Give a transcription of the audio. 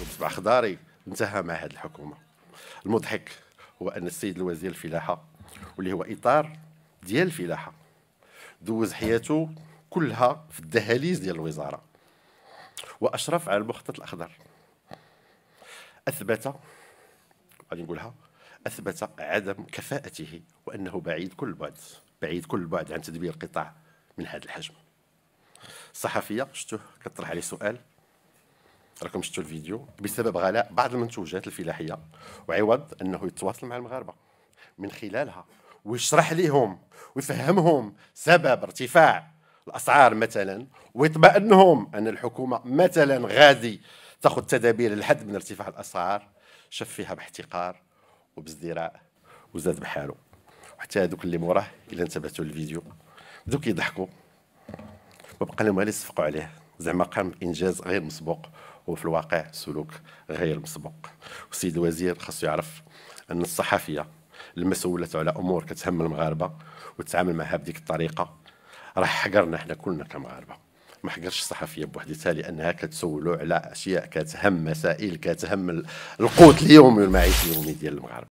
وبصبع خضاري انتهى مع هذه الحكومه المضحك هو ان السيد الوزير الفلاحه واللي هو اطار ديال الفلاحه دوز حياته كلها في الدهاليز ديال الوزاره واشرف على المخطط الاخضر اثبت غادي نقولها اثبت عدم كفاءته وانه بعيد كل البعد بعيد كل البعد عن تدبير القطاع من هذا الحجم الصحفيه شفتوه كطرح عليه سؤال راكم شفتوا الفيديو بسبب غلاء بعض المنتوجات الفلاحيه وعوض انه يتواصل مع المغاربه من خلالها ويشرح لهم ويفهمهم سبب ارتفاع الاسعار مثلا ويطمئنهم ان الحكومه مثلا غادي تاخذ تدابير للحد من ارتفاع الاسعار شاف فيها باحتقار وبازدراء وزاد بحاله وحتى هذوك اللي موراه الا انتبهتوا للفيديو بداو كيضحكوا وبقى لهم غير يصفقوا عليه زعما قام بانجاز غير مسبوق وفي الواقع سلوك غير مسبوق والسيد الوزير خاصو يعرف ان الصحفيه المسؤوله على امور كتهم المغاربه وتتعامل معها بديك الطريقه راح حقرنا احنا كلنا كمغاربه ما حقرش الصحفيه بوحدتها لانها كتسولو على اشياء كتهم مسائل كتهم القوت اليومي والمعيش اليومي ديال المغاربه